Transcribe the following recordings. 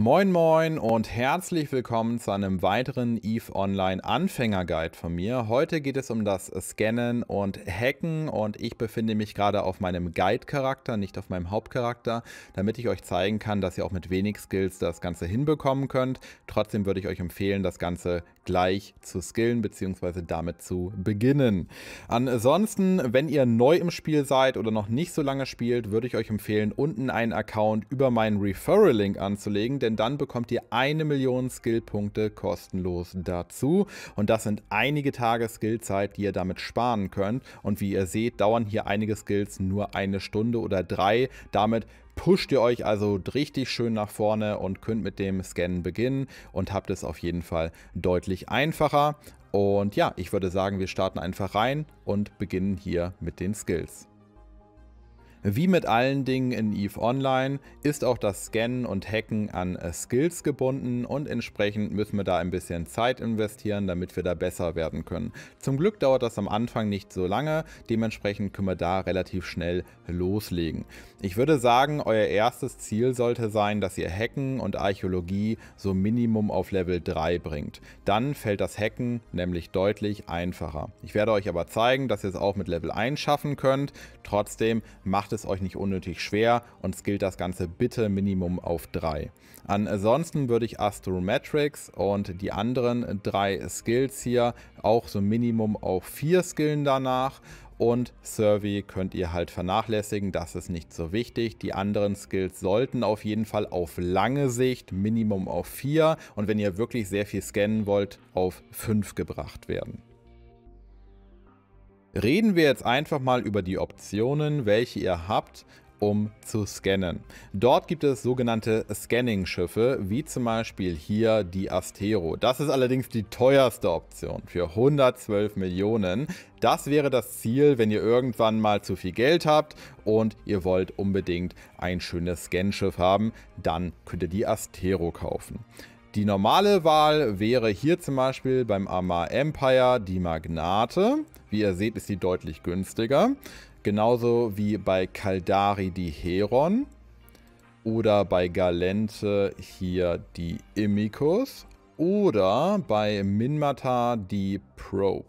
Moin Moin und herzlich willkommen zu einem weiteren EVE Online Anfänger Guide von mir. Heute geht es um das Scannen und Hacken und ich befinde mich gerade auf meinem Guide-Charakter, nicht auf meinem Hauptcharakter, damit ich euch zeigen kann, dass ihr auch mit wenig Skills das Ganze hinbekommen könnt. Trotzdem würde ich euch empfehlen, das Ganze gleich zu skillen bzw. damit zu beginnen. Ansonsten, wenn ihr neu im Spiel seid oder noch nicht so lange spielt, würde ich euch empfehlen, unten einen Account über meinen Referral-Link anzulegen, denn dann bekommt ihr eine Million Skillpunkte kostenlos dazu. Und das sind einige Tage Skillzeit, die ihr damit sparen könnt. Und wie ihr seht, dauern hier einige Skills nur eine Stunde oder drei. Damit pusht ihr euch also richtig schön nach vorne und könnt mit dem Scannen beginnen und habt es auf jeden Fall deutlich einfacher. Und ja, ich würde sagen, wir starten einfach rein und beginnen hier mit den Skills. Wie mit allen Dingen in EVE Online ist auch das Scannen und Hacken an äh, Skills gebunden und entsprechend müssen wir da ein bisschen Zeit investieren, damit wir da besser werden können. Zum Glück dauert das am Anfang nicht so lange, dementsprechend können wir da relativ schnell loslegen. Ich würde sagen, euer erstes Ziel sollte sein, dass ihr Hacken und Archäologie so Minimum auf Level 3 bringt. Dann fällt das Hacken nämlich deutlich einfacher. Ich werde euch aber zeigen, dass ihr es auch mit Level 1 schaffen könnt. Trotzdem macht macht es euch nicht unnötig schwer und skillt das Ganze bitte Minimum auf 3. Ansonsten würde ich Astrometrics und die anderen drei Skills hier auch so Minimum auf 4 skillen danach und Survey könnt ihr halt vernachlässigen, das ist nicht so wichtig. Die anderen Skills sollten auf jeden Fall auf lange Sicht Minimum auf 4 und wenn ihr wirklich sehr viel scannen wollt, auf 5 gebracht werden. Reden wir jetzt einfach mal über die Optionen, welche ihr habt, um zu scannen. Dort gibt es sogenannte Scanning-Schiffe, wie zum Beispiel hier die Astero. Das ist allerdings die teuerste Option für 112 Millionen. Das wäre das Ziel, wenn ihr irgendwann mal zu viel Geld habt und ihr wollt unbedingt ein schönes Scanschiff haben, dann könnt ihr die Astero kaufen. Die normale Wahl wäre hier zum Beispiel beim Amar Empire die Magnate. Wie ihr seht, ist sie deutlich günstiger. Genauso wie bei Kaldari die Heron. Oder bei Galente hier die Imicus. Oder bei Minmata die Probe.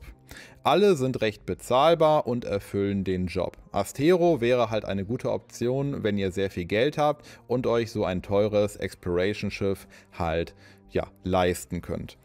Alle sind recht bezahlbar und erfüllen den Job. Astero wäre halt eine gute Option, wenn ihr sehr viel Geld habt und euch so ein teures Exploration-Schiff halt ja, leisten könnt.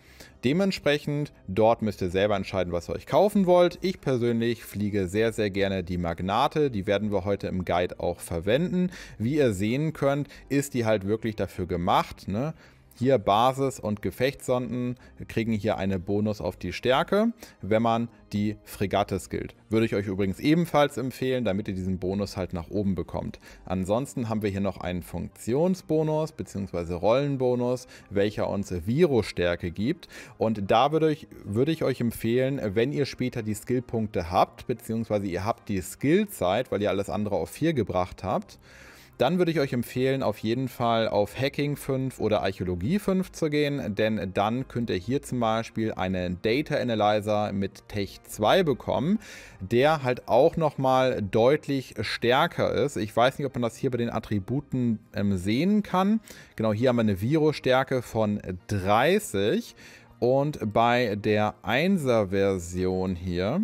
Dementsprechend, dort müsst ihr selber entscheiden, was ihr euch kaufen wollt. Ich persönlich fliege sehr, sehr gerne die Magnate. Die werden wir heute im Guide auch verwenden. Wie ihr sehen könnt, ist die halt wirklich dafür gemacht, ne? Hier Basis- und Gefechtssonden kriegen hier eine Bonus auf die Stärke, wenn man die Fregatte skillt. Würde ich euch übrigens ebenfalls empfehlen, damit ihr diesen Bonus halt nach oben bekommt. Ansonsten haben wir hier noch einen Funktionsbonus bzw. Rollenbonus, welcher uns Viro-Stärke gibt. Und da würde ich, würde ich euch empfehlen, wenn ihr später die Skillpunkte habt, bzw. ihr habt die Skillzeit, weil ihr alles andere auf 4 gebracht habt, dann würde ich euch empfehlen, auf jeden Fall auf Hacking 5 oder Archäologie 5 zu gehen, denn dann könnt ihr hier zum Beispiel einen Data Analyzer mit Tech 2 bekommen, der halt auch nochmal deutlich stärker ist. Ich weiß nicht, ob man das hier bei den Attributen ähm, sehen kann. Genau, hier haben wir eine Virusstärke von 30 und bei der 1er-Version hier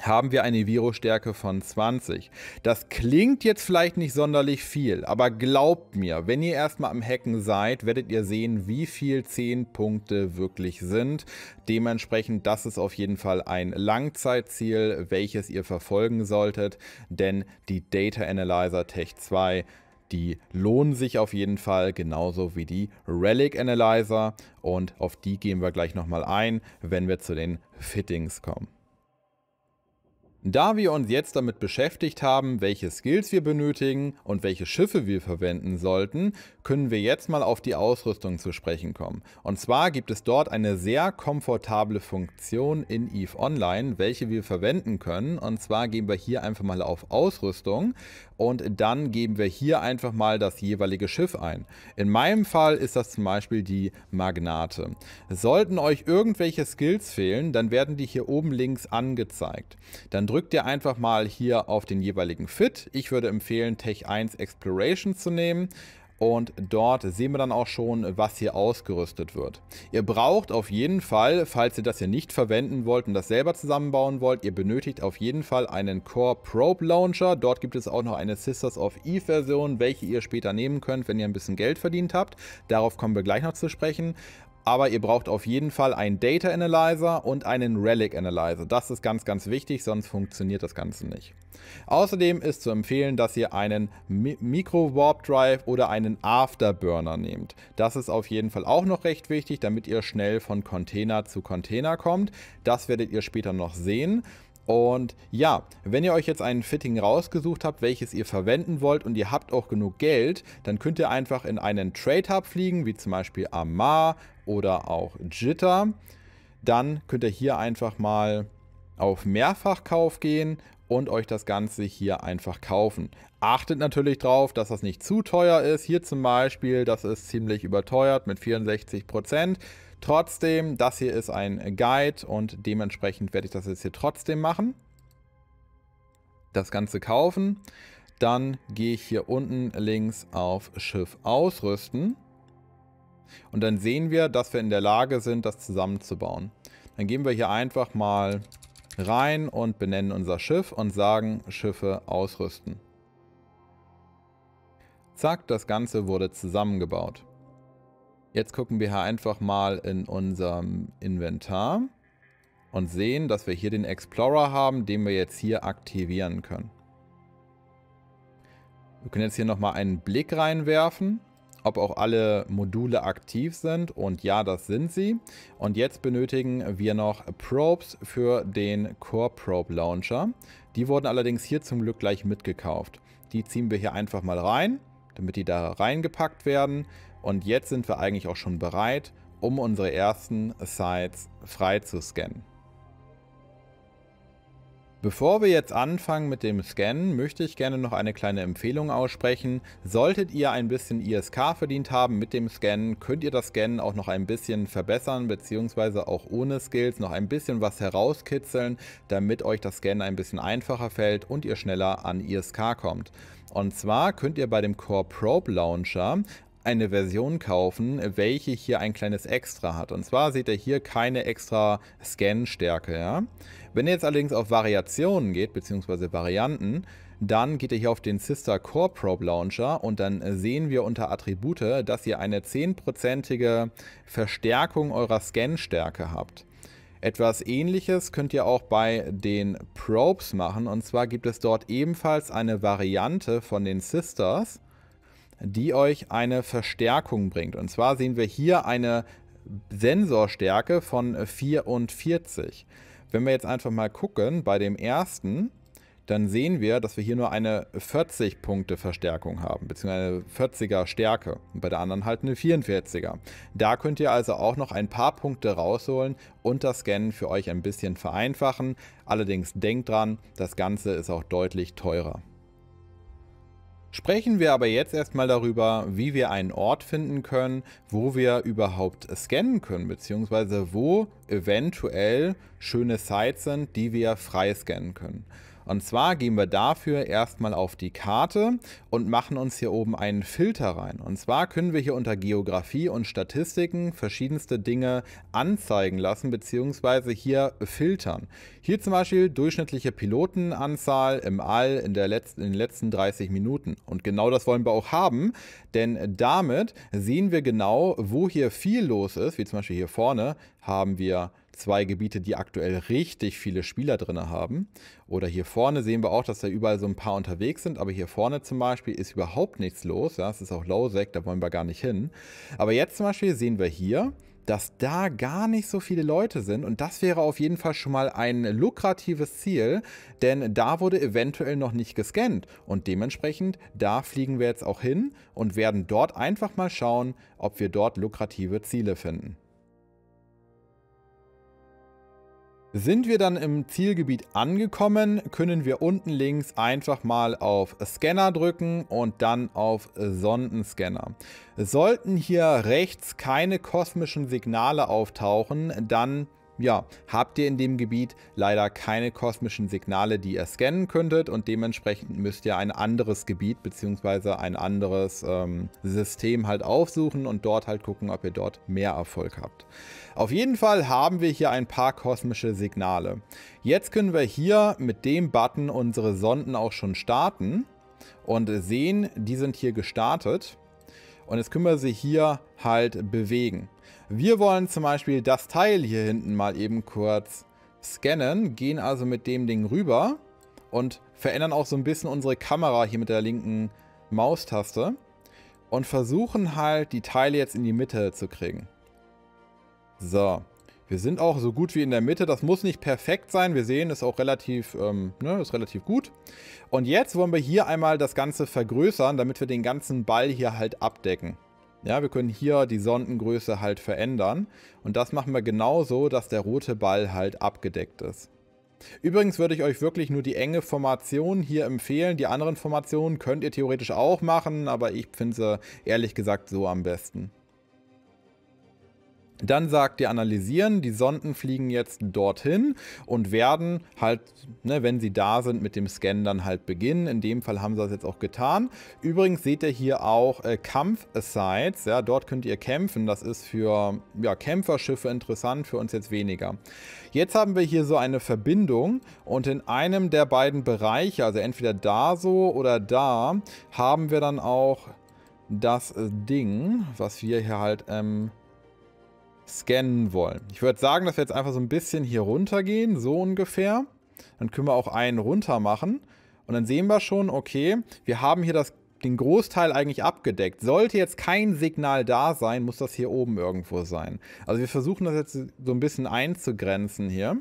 haben wir eine Virusstärke von 20. Das klingt jetzt vielleicht nicht sonderlich viel, aber glaubt mir, wenn ihr erstmal am Hacken seid, werdet ihr sehen, wie viel 10 Punkte wirklich sind. Dementsprechend, das ist auf jeden Fall ein Langzeitziel, welches ihr verfolgen solltet, denn die Data Analyzer Tech 2 die lohnen sich auf jeden Fall, genauso wie die Relic Analyzer. Und auf die gehen wir gleich nochmal ein, wenn wir zu den Fittings kommen. Da wir uns jetzt damit beschäftigt haben, welche Skills wir benötigen und welche Schiffe wir verwenden sollten, können wir jetzt mal auf die Ausrüstung zu sprechen kommen. Und zwar gibt es dort eine sehr komfortable Funktion in EVE Online, welche wir verwenden können. Und zwar gehen wir hier einfach mal auf Ausrüstung und dann geben wir hier einfach mal das jeweilige Schiff ein. In meinem Fall ist das zum Beispiel die Magnate. Sollten euch irgendwelche Skills fehlen, dann werden die hier oben links angezeigt. Dann drückt ihr einfach mal hier auf den jeweiligen Fit. Ich würde empfehlen, Tech 1 Exploration zu nehmen. Und dort sehen wir dann auch schon, was hier ausgerüstet wird. Ihr braucht auf jeden Fall, falls ihr das hier nicht verwenden wollt und das selber zusammenbauen wollt, ihr benötigt auf jeden Fall einen Core Probe Launcher. Dort gibt es auch noch eine Sisters of Eve Version, welche ihr später nehmen könnt, wenn ihr ein bisschen Geld verdient habt. Darauf kommen wir gleich noch zu sprechen aber ihr braucht auf jeden Fall einen Data Analyzer und einen Relic Analyzer. Das ist ganz, ganz wichtig, sonst funktioniert das Ganze nicht. Außerdem ist zu empfehlen, dass ihr einen Mi Micro Warp Drive oder einen Afterburner nehmt. Das ist auf jeden Fall auch noch recht wichtig, damit ihr schnell von Container zu Container kommt. Das werdet ihr später noch sehen. Und ja, wenn ihr euch jetzt ein Fitting rausgesucht habt, welches ihr verwenden wollt und ihr habt auch genug Geld, dann könnt ihr einfach in einen Trade Hub fliegen, wie zum Beispiel Amar oder auch Jitter. Dann könnt ihr hier einfach mal auf Mehrfachkauf gehen und euch das Ganze hier einfach kaufen. Achtet natürlich darauf, dass das nicht zu teuer ist. Hier zum Beispiel, das ist ziemlich überteuert mit 64 Prozent. Trotzdem, das hier ist ein Guide und dementsprechend werde ich das jetzt hier trotzdem machen. Das Ganze kaufen. Dann gehe ich hier unten links auf Schiff ausrüsten. Und dann sehen wir, dass wir in der Lage sind, das zusammenzubauen. Dann gehen wir hier einfach mal rein und benennen unser Schiff und sagen Schiffe ausrüsten. Zack, das Ganze wurde zusammengebaut. Jetzt gucken wir hier einfach mal in unserem Inventar und sehen, dass wir hier den Explorer haben, den wir jetzt hier aktivieren können. Wir können jetzt hier nochmal einen Blick reinwerfen, ob auch alle Module aktiv sind. Und ja, das sind sie. Und jetzt benötigen wir noch Probes für den Core Probe Launcher. Die wurden allerdings hier zum Glück gleich mitgekauft. Die ziehen wir hier einfach mal rein damit die da reingepackt werden. Und jetzt sind wir eigentlich auch schon bereit, um unsere ersten Sites frei zu scannen. Bevor wir jetzt anfangen mit dem Scannen, möchte ich gerne noch eine kleine Empfehlung aussprechen. Solltet ihr ein bisschen ISK verdient haben mit dem Scannen, könnt ihr das Scannen auch noch ein bisschen verbessern, beziehungsweise auch ohne Skills noch ein bisschen was herauskitzeln, damit euch das Scannen ein bisschen einfacher fällt und ihr schneller an ISK kommt. Und zwar könnt ihr bei dem Core Probe Launcher eine Version kaufen, welche hier ein kleines Extra hat. Und zwar seht ihr hier keine extra Scan-Stärke. Ja? Wenn ihr jetzt allerdings auf Variationen geht, beziehungsweise Varianten, dann geht ihr hier auf den Sister Core Probe Launcher und dann sehen wir unter Attribute, dass ihr eine 10%ige Verstärkung eurer Scan-Stärke habt. Etwas ähnliches könnt ihr auch bei den Probes machen. Und zwar gibt es dort ebenfalls eine Variante von den Sisters, die euch eine Verstärkung bringt. Und zwar sehen wir hier eine Sensorstärke von 44. Wenn wir jetzt einfach mal gucken, bei dem ersten dann sehen wir, dass wir hier nur eine 40 Punkte Verstärkung haben, beziehungsweise eine 40er Stärke und bei der anderen halt eine 44er. Da könnt ihr also auch noch ein paar Punkte rausholen und das Scannen für euch ein bisschen vereinfachen. Allerdings denkt dran, das Ganze ist auch deutlich teurer. Sprechen wir aber jetzt erstmal darüber, wie wir einen Ort finden können, wo wir überhaupt scannen können, beziehungsweise wo eventuell schöne Sites sind, die wir frei scannen können. Und zwar gehen wir dafür erstmal auf die Karte und machen uns hier oben einen Filter rein. Und zwar können wir hier unter Geografie und Statistiken verschiedenste Dinge anzeigen lassen, beziehungsweise hier filtern. Hier zum Beispiel durchschnittliche Pilotenanzahl im All in, der letzten, in den letzten 30 Minuten. Und genau das wollen wir auch haben, denn damit sehen wir genau, wo hier viel los ist, wie zum Beispiel hier vorne haben wir zwei Gebiete, die aktuell richtig viele Spieler drin haben. Oder hier vorne sehen wir auch, dass da überall so ein paar unterwegs sind. Aber hier vorne zum Beispiel ist überhaupt nichts los. Ja, es ist auch Lowsec, da wollen wir gar nicht hin. Aber jetzt zum Beispiel sehen wir hier, dass da gar nicht so viele Leute sind. Und das wäre auf jeden Fall schon mal ein lukratives Ziel, denn da wurde eventuell noch nicht gescannt. Und dementsprechend, da fliegen wir jetzt auch hin und werden dort einfach mal schauen, ob wir dort lukrative Ziele finden. Sind wir dann im Zielgebiet angekommen, können wir unten links einfach mal auf Scanner drücken und dann auf Sondenscanner. Sollten hier rechts keine kosmischen Signale auftauchen, dann ja, habt ihr in dem Gebiet leider keine kosmischen Signale, die ihr scannen könntet und dementsprechend müsst ihr ein anderes Gebiet bzw. ein anderes ähm, System halt aufsuchen und dort halt gucken, ob ihr dort mehr Erfolg habt. Auf jeden Fall haben wir hier ein paar kosmische Signale. Jetzt können wir hier mit dem Button unsere Sonden auch schon starten und sehen, die sind hier gestartet und jetzt können wir sie hier halt bewegen. Wir wollen zum Beispiel das Teil hier hinten mal eben kurz scannen, gehen also mit dem Ding rüber und verändern auch so ein bisschen unsere Kamera hier mit der linken Maustaste und versuchen halt die Teile jetzt in die Mitte zu kriegen. So, wir sind auch so gut wie in der Mitte. Das muss nicht perfekt sein. Wir sehen, ist auch relativ, ähm, ne, ist relativ gut. Und jetzt wollen wir hier einmal das Ganze vergrößern, damit wir den ganzen Ball hier halt abdecken. Ja, wir können hier die Sondengröße halt verändern. Und das machen wir genauso, dass der rote Ball halt abgedeckt ist. Übrigens würde ich euch wirklich nur die enge Formation hier empfehlen. Die anderen Formationen könnt ihr theoretisch auch machen, aber ich finde sie ehrlich gesagt so am besten. Dann sagt ihr analysieren, die Sonden fliegen jetzt dorthin und werden halt, ne, wenn sie da sind, mit dem Scan dann halt beginnen. In dem Fall haben sie das jetzt auch getan. Übrigens seht ihr hier auch äh, Kampf-Sites, ja, dort könnt ihr kämpfen. Das ist für ja, Kämpferschiffe interessant, für uns jetzt weniger. Jetzt haben wir hier so eine Verbindung und in einem der beiden Bereiche, also entweder da so oder da, haben wir dann auch das Ding, was wir hier halt... Ähm, scannen wollen. Ich würde sagen, dass wir jetzt einfach so ein bisschen hier runtergehen, so ungefähr. Dann können wir auch einen runter machen. Und dann sehen wir schon, okay, wir haben hier das, den Großteil eigentlich abgedeckt. Sollte jetzt kein Signal da sein, muss das hier oben irgendwo sein. Also wir versuchen das jetzt so ein bisschen einzugrenzen hier.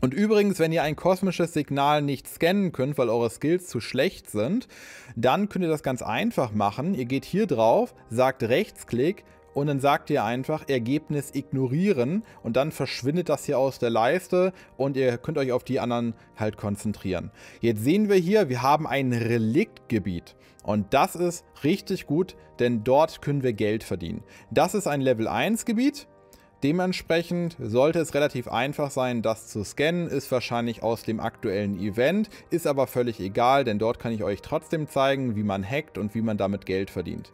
Und übrigens, wenn ihr ein kosmisches Signal nicht scannen könnt, weil eure Skills zu schlecht sind, dann könnt ihr das ganz einfach machen. Ihr geht hier drauf, sagt Rechtsklick, und dann sagt ihr einfach Ergebnis ignorieren und dann verschwindet das hier aus der Leiste und ihr könnt euch auf die anderen halt konzentrieren. Jetzt sehen wir hier, wir haben ein Reliktgebiet. Und das ist richtig gut, denn dort können wir Geld verdienen. Das ist ein Level 1 Gebiet, Dementsprechend sollte es relativ einfach sein, das zu scannen, ist wahrscheinlich aus dem aktuellen Event, ist aber völlig egal, denn dort kann ich euch trotzdem zeigen, wie man hackt und wie man damit Geld verdient.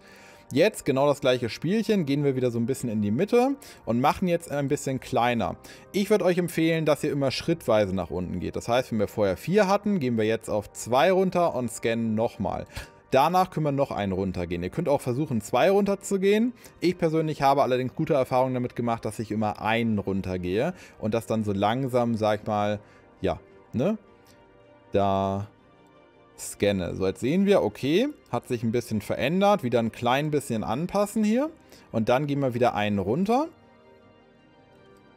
Jetzt genau das gleiche Spielchen, gehen wir wieder so ein bisschen in die Mitte und machen jetzt ein bisschen kleiner. Ich würde euch empfehlen, dass ihr immer schrittweise nach unten geht. Das heißt, wenn wir vorher vier hatten, gehen wir jetzt auf zwei runter und scannen nochmal. Danach können wir noch einen runtergehen. Ihr könnt auch versuchen, zwei runterzugehen. Ich persönlich habe allerdings gute Erfahrungen damit gemacht, dass ich immer einen runtergehe und das dann so langsam, sag ich mal, ja, ne? Da scanne. So, jetzt sehen wir, okay, hat sich ein bisschen verändert. Wieder ein klein bisschen anpassen hier. Und dann gehen wir wieder einen runter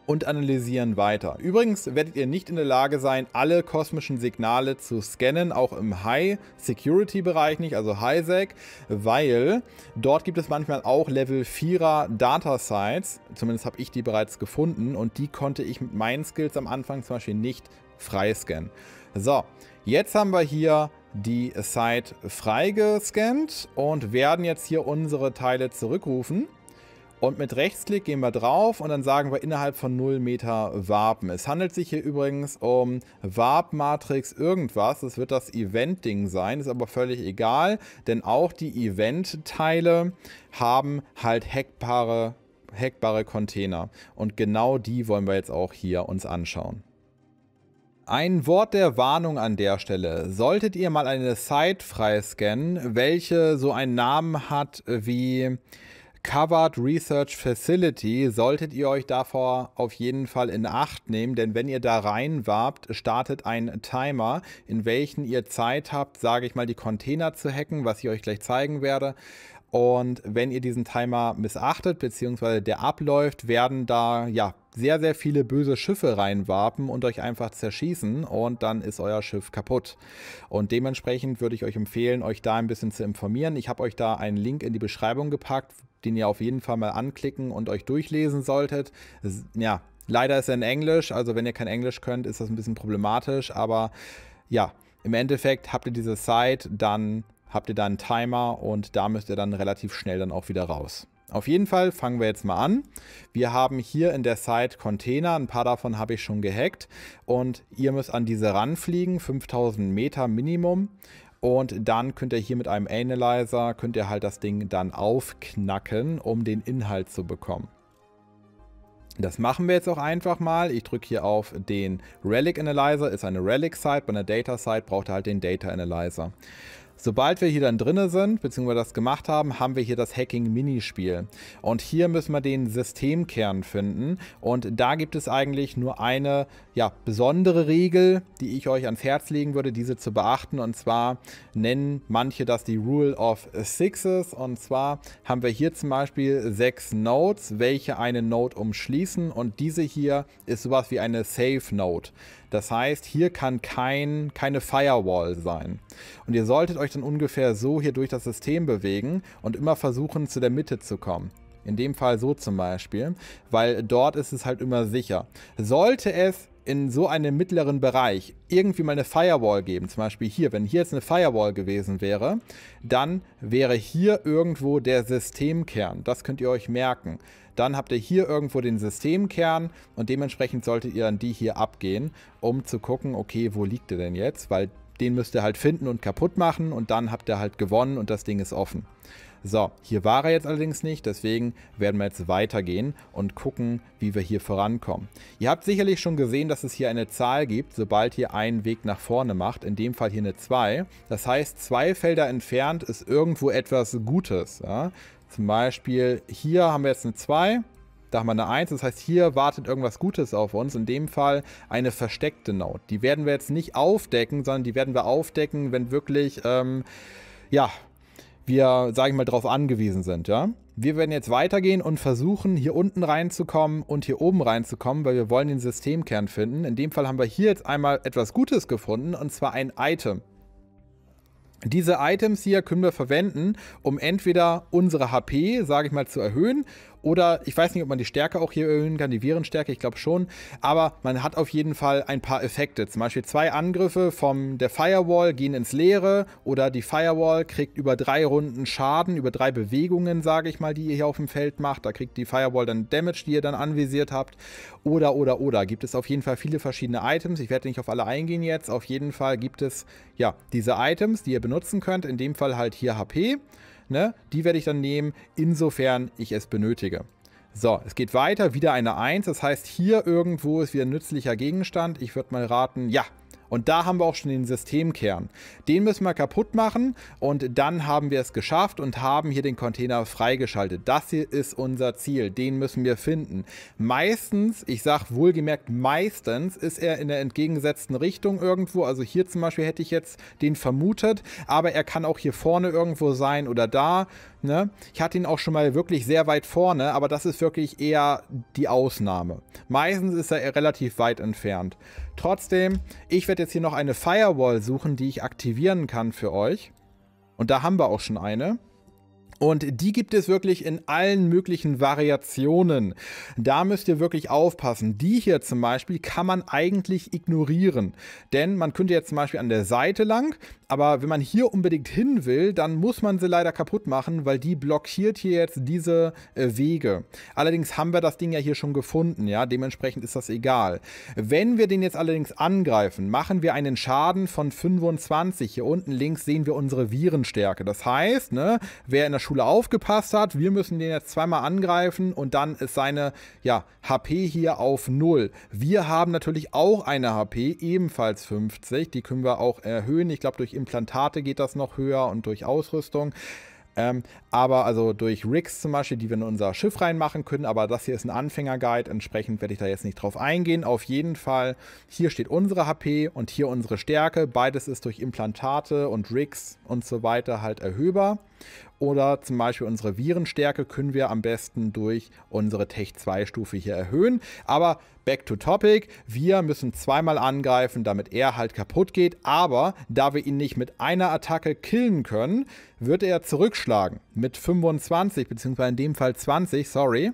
und analysieren weiter. Übrigens werdet ihr nicht in der Lage sein, alle kosmischen Signale zu scannen, auch im High-Security-Bereich nicht, also High-Sec, weil dort gibt es manchmal auch Level 4er Data-Sites, zumindest habe ich die bereits gefunden und die konnte ich mit meinen Skills am Anfang zum Beispiel nicht freiscannen. So, jetzt haben wir hier die Site freigescannt und werden jetzt hier unsere Teile zurückrufen. Und mit Rechtsklick gehen wir drauf und dann sagen wir innerhalb von 0 Meter Warpen. Es handelt sich hier übrigens um Warp Matrix irgendwas. Das wird das Event-Ding sein, ist aber völlig egal, denn auch die Event-Teile haben halt hackbare, hackbare Container. Und genau die wollen wir jetzt auch hier uns anschauen. Ein Wort der Warnung an der Stelle. Solltet ihr mal eine Site freiscannen, welche so einen Namen hat wie Covered Research Facility, solltet ihr euch davor auf jeden Fall in Acht nehmen, denn wenn ihr da reinwarbt, startet ein Timer, in welchen ihr Zeit habt, sage ich mal, die Container zu hacken, was ich euch gleich zeigen werde. Und wenn ihr diesen Timer missachtet, beziehungsweise der abläuft, werden da ja sehr, sehr viele böse Schiffe reinwarpen und euch einfach zerschießen und dann ist euer Schiff kaputt. Und dementsprechend würde ich euch empfehlen, euch da ein bisschen zu informieren. Ich habe euch da einen Link in die Beschreibung gepackt, den ihr auf jeden Fall mal anklicken und euch durchlesen solltet. Ja, leider ist er in Englisch, also wenn ihr kein Englisch könnt, ist das ein bisschen problematisch, aber ja, im Endeffekt habt ihr diese Site, dann habt ihr da einen Timer und da müsst ihr dann relativ schnell dann auch wieder raus. Auf jeden Fall fangen wir jetzt mal an. Wir haben hier in der Site Container, ein paar davon habe ich schon gehackt und ihr müsst an diese ranfliegen, 5000 Meter Minimum und dann könnt ihr hier mit einem Analyzer, könnt ihr halt das Ding dann aufknacken, um den Inhalt zu bekommen. Das machen wir jetzt auch einfach mal. Ich drücke hier auf den Relic Analyzer, ist eine Relic Site, bei einer Data Site braucht ihr halt den Data Analyzer. Sobald wir hier dann drinnen sind, beziehungsweise das gemacht haben, haben wir hier das Hacking-Minispiel. Und hier müssen wir den Systemkern finden. Und da gibt es eigentlich nur eine ja, besondere Regel, die ich euch ans Herz legen würde, diese zu beachten. Und zwar nennen manche das die Rule of Sixes. Und zwar haben wir hier zum Beispiel sechs Nodes, welche eine Node umschließen. Und diese hier ist sowas wie eine Safe Node. Das heißt, hier kann kein, keine Firewall sein. Und ihr solltet euch dann ungefähr so hier durch das System bewegen und immer versuchen, zu der Mitte zu kommen. In dem Fall so zum Beispiel, weil dort ist es halt immer sicher. Sollte es in so einem mittleren Bereich irgendwie mal eine Firewall geben, zum Beispiel hier, wenn hier jetzt eine Firewall gewesen wäre, dann wäre hier irgendwo der Systemkern. Das könnt ihr euch merken. Dann habt ihr hier irgendwo den Systemkern und dementsprechend solltet ihr an die hier abgehen, um zu gucken, okay, wo liegt der denn jetzt? Weil den müsst ihr halt finden und kaputt machen und dann habt ihr halt gewonnen und das Ding ist offen. So, hier war er jetzt allerdings nicht, deswegen werden wir jetzt weitergehen und gucken, wie wir hier vorankommen. Ihr habt sicherlich schon gesehen, dass es hier eine Zahl gibt, sobald ihr einen Weg nach vorne macht, in dem Fall hier eine 2. Das heißt, zwei Felder entfernt ist irgendwo etwas Gutes. Ja? Zum Beispiel hier haben wir jetzt eine 2, da haben wir eine 1. Das heißt, hier wartet irgendwas Gutes auf uns. In dem Fall eine versteckte Note. Die werden wir jetzt nicht aufdecken, sondern die werden wir aufdecken, wenn wirklich, ähm, ja, wir, sage ich mal, darauf angewiesen sind, ja. Wir werden jetzt weitergehen und versuchen, hier unten reinzukommen und hier oben reinzukommen, weil wir wollen den Systemkern finden. In dem Fall haben wir hier jetzt einmal etwas Gutes gefunden, und zwar ein Item. Diese Items hier können wir verwenden, um entweder unsere HP, sage ich mal, zu erhöhen oder ich weiß nicht, ob man die Stärke auch hier erhöhen kann, die Virenstärke, ich glaube schon. Aber man hat auf jeden Fall ein paar Effekte. Zum Beispiel zwei Angriffe von der Firewall gehen ins Leere oder die Firewall kriegt über drei Runden Schaden, über drei Bewegungen, sage ich mal, die ihr hier auf dem Feld macht. Da kriegt die Firewall dann Damage, die ihr dann anvisiert habt. Oder, oder, oder. Gibt es auf jeden Fall viele verschiedene Items. Ich werde nicht auf alle eingehen jetzt. Auf jeden Fall gibt es, ja, diese Items, die ihr benutzen könnt. In dem Fall halt hier HP. Ne? Die werde ich dann nehmen, insofern ich es benötige. So, es geht weiter, wieder eine 1, das heißt hier irgendwo ist wieder ein nützlicher Gegenstand. Ich würde mal raten, ja, und da haben wir auch schon den Systemkern. Den müssen wir kaputt machen und dann haben wir es geschafft und haben hier den Container freigeschaltet. Das hier ist unser Ziel. Den müssen wir finden. Meistens, ich sage wohlgemerkt meistens, ist er in der entgegengesetzten Richtung irgendwo. Also hier zum Beispiel hätte ich jetzt den vermutet, aber er kann auch hier vorne irgendwo sein oder da Ne? Ich hatte ihn auch schon mal wirklich sehr weit vorne, aber das ist wirklich eher die Ausnahme. Meistens ist er relativ weit entfernt. Trotzdem, ich werde jetzt hier noch eine Firewall suchen, die ich aktivieren kann für euch. Und da haben wir auch schon eine. Und die gibt es wirklich in allen möglichen Variationen. Da müsst ihr wirklich aufpassen. Die hier zum Beispiel kann man eigentlich ignorieren. Denn man könnte jetzt zum Beispiel an der Seite lang, aber wenn man hier unbedingt hin will, dann muss man sie leider kaputt machen, weil die blockiert hier jetzt diese äh, Wege. Allerdings haben wir das Ding ja hier schon gefunden, ja, dementsprechend ist das egal. Wenn wir den jetzt allerdings angreifen, machen wir einen Schaden von 25. Hier unten links sehen wir unsere Virenstärke. Das heißt, ne, wer in der Schule Schule aufgepasst hat. Wir müssen den jetzt zweimal angreifen und dann ist seine ja, HP hier auf 0. Wir haben natürlich auch eine HP, ebenfalls 50. Die können wir auch erhöhen. Ich glaube, durch Implantate geht das noch höher und durch Ausrüstung. Ähm, aber also durch Rigs zum Beispiel, die wir in unser Schiff reinmachen können. Aber das hier ist ein Anfängerguide. Entsprechend werde ich da jetzt nicht drauf eingehen. Auf jeden Fall, hier steht unsere HP und hier unsere Stärke. Beides ist durch Implantate und Rigs und so weiter halt erhöhbar. Oder zum Beispiel unsere Virenstärke können wir am besten durch unsere Tech-2-Stufe hier erhöhen. Aber back to topic, wir müssen zweimal angreifen, damit er halt kaputt geht. Aber da wir ihn nicht mit einer Attacke killen können, wird er zurückschlagen mit 25 beziehungsweise in dem Fall 20, sorry.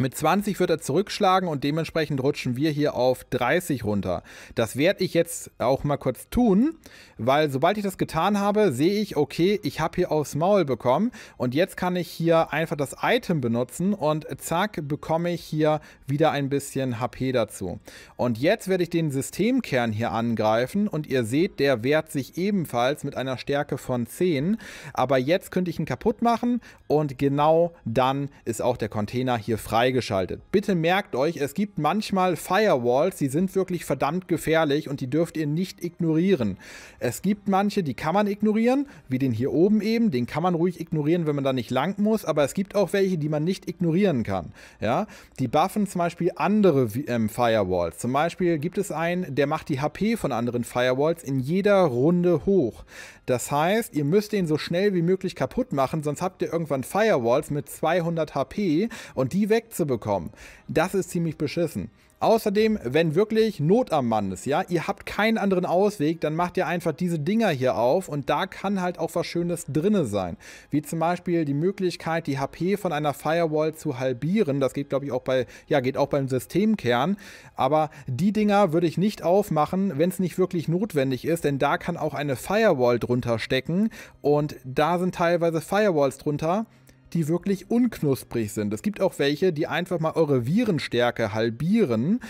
Mit 20 wird er zurückschlagen und dementsprechend rutschen wir hier auf 30 runter. Das werde ich jetzt auch mal kurz tun, weil sobald ich das getan habe, sehe ich, okay, ich habe hier aufs Maul bekommen und jetzt kann ich hier einfach das Item benutzen und zack, bekomme ich hier wieder ein bisschen HP dazu. Und jetzt werde ich den Systemkern hier angreifen und ihr seht, der wehrt sich ebenfalls mit einer Stärke von 10, aber jetzt könnte ich ihn kaputt machen und genau dann ist auch der Container hier frei freigeschaltet. Bitte merkt euch, es gibt manchmal Firewalls, die sind wirklich verdammt gefährlich und die dürft ihr nicht ignorieren. Es gibt manche, die kann man ignorieren, wie den hier oben eben, den kann man ruhig ignorieren, wenn man da nicht lang muss, aber es gibt auch welche, die man nicht ignorieren kann. Ja? Die buffen zum Beispiel andere ähm, Firewalls. Zum Beispiel gibt es einen, der macht die HP von anderen Firewalls in jeder Runde hoch. Das heißt, ihr müsst den so schnell wie möglich kaputt machen, sonst habt ihr irgendwann Firewalls mit 200 HP und die wegzunehmen Fresse bekommen. Das ist ziemlich beschissen. Außerdem, wenn wirklich Not am Mann ist, ja, ihr habt keinen anderen Ausweg, dann macht ihr einfach diese Dinger hier auf und da kann halt auch was Schönes drinne sein. Wie zum Beispiel die Möglichkeit, die HP von einer Firewall zu halbieren. Das geht, glaube ich, auch bei, ja, geht auch beim Systemkern. Aber die Dinger würde ich nicht aufmachen, wenn es nicht wirklich notwendig ist, denn da kann auch eine Firewall drunter stecken und da sind teilweise Firewalls drunter die wirklich unknusprig sind. Es gibt auch welche, die einfach mal eure Virenstärke halbieren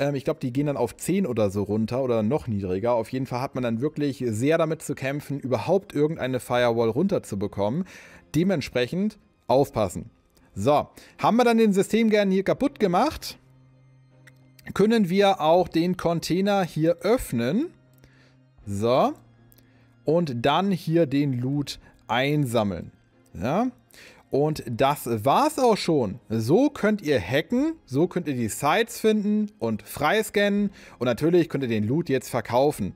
ähm, ich glaube, die gehen dann auf 10 oder so runter oder noch niedriger. Auf jeden Fall hat man dann wirklich sehr damit zu kämpfen, überhaupt irgendeine Firewall runterzubekommen. Dementsprechend aufpassen. So, haben wir dann den Systemkern hier kaputt gemacht, können wir auch den Container hier öffnen. So. Und dann hier den Loot einsammeln. Ja. Und das war's auch schon. So könnt ihr hacken, so könnt ihr die Sites finden und freiscannen und natürlich könnt ihr den Loot jetzt verkaufen.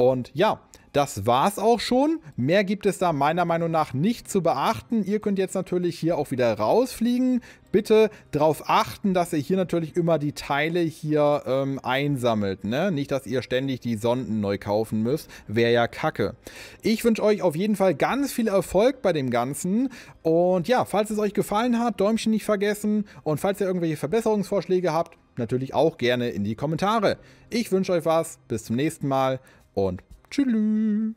Und ja, das war's auch schon. Mehr gibt es da meiner Meinung nach nicht zu beachten. Ihr könnt jetzt natürlich hier auch wieder rausfliegen. Bitte darauf achten, dass ihr hier natürlich immer die Teile hier ähm, einsammelt. Ne? Nicht, dass ihr ständig die Sonden neu kaufen müsst. Wäre ja kacke. Ich wünsche euch auf jeden Fall ganz viel Erfolg bei dem Ganzen. Und ja, falls es euch gefallen hat, Däumchen nicht vergessen. Und falls ihr irgendwelche Verbesserungsvorschläge habt, natürlich auch gerne in die Kommentare. Ich wünsche euch was. Bis zum nächsten Mal und tschüss.